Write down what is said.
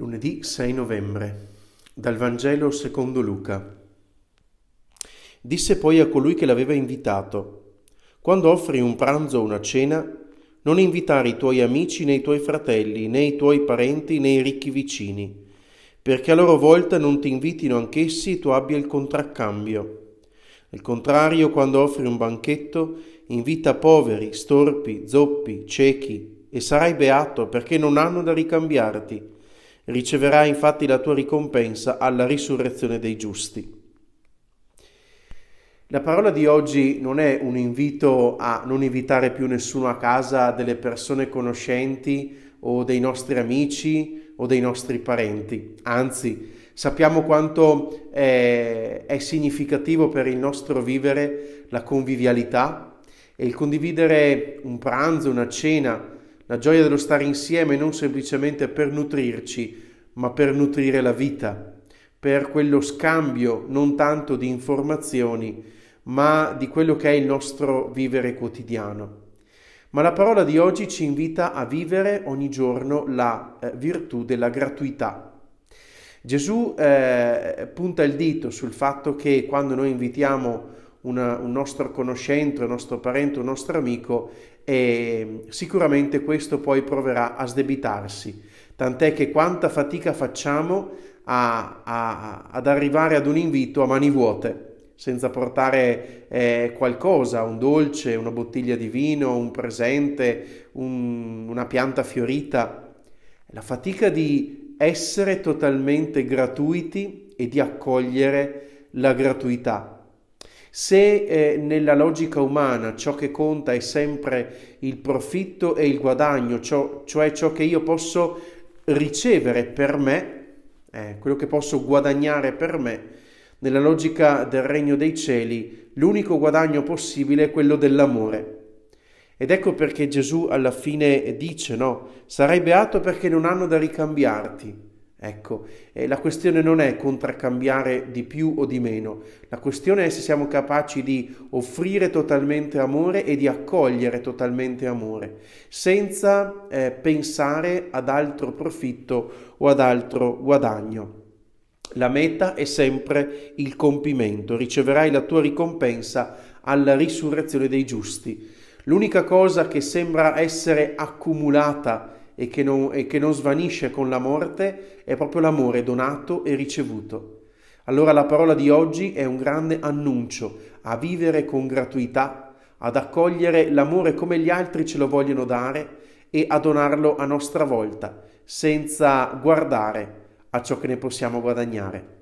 Lunedì 6 novembre dal Vangelo secondo Luca. Disse poi a colui che l'aveva invitato, quando offri un pranzo o una cena, non invitare i tuoi amici né i tuoi fratelli né i tuoi parenti né i ricchi vicini, perché a loro volta non ti invitino anch'essi e tu abbia il contraccambio. Al contrario, quando offri un banchetto, invita poveri, storpi, zoppi, ciechi, e sarai beato perché non hanno da ricambiarti riceverai infatti la tua ricompensa alla risurrezione dei giusti. La parola di oggi non è un invito a non invitare più nessuno a casa delle persone conoscenti o dei nostri amici o dei nostri parenti, anzi sappiamo quanto è, è significativo per il nostro vivere la convivialità e il condividere un pranzo, una cena, la gioia dello stare insieme non semplicemente per nutrirci, ma per nutrire la vita, per quello scambio non tanto di informazioni, ma di quello che è il nostro vivere quotidiano. Ma la parola di oggi ci invita a vivere ogni giorno la eh, virtù della gratuità. Gesù eh, punta il dito sul fatto che quando noi invitiamo una, un nostro conoscente, un nostro parente, un nostro amico e sicuramente questo poi proverà a sdebitarsi. Tant'è che quanta fatica facciamo a, a, ad arrivare ad un invito a mani vuote senza portare eh, qualcosa, un dolce, una bottiglia di vino, un presente, un, una pianta fiorita. La fatica di essere totalmente gratuiti e di accogliere la gratuità. Se eh, nella logica umana ciò che conta è sempre il profitto e il guadagno, ciò, cioè ciò che io posso ricevere per me, eh, quello che posso guadagnare per me, nella logica del regno dei cieli, l'unico guadagno possibile è quello dell'amore. Ed ecco perché Gesù alla fine dice, no, sarai beato perché non hanno da ricambiarti. Ecco, eh, la questione non è contraccambiare di più o di meno, la questione è se siamo capaci di offrire totalmente amore e di accogliere totalmente amore, senza eh, pensare ad altro profitto o ad altro guadagno. La meta è sempre il compimento, riceverai la tua ricompensa alla risurrezione dei giusti. L'unica cosa che sembra essere accumulata e che, non, e che non svanisce con la morte è proprio l'amore donato e ricevuto. Allora la parola di oggi è un grande annuncio a vivere con gratuità, ad accogliere l'amore come gli altri ce lo vogliono dare e a donarlo a nostra volta, senza guardare a ciò che ne possiamo guadagnare.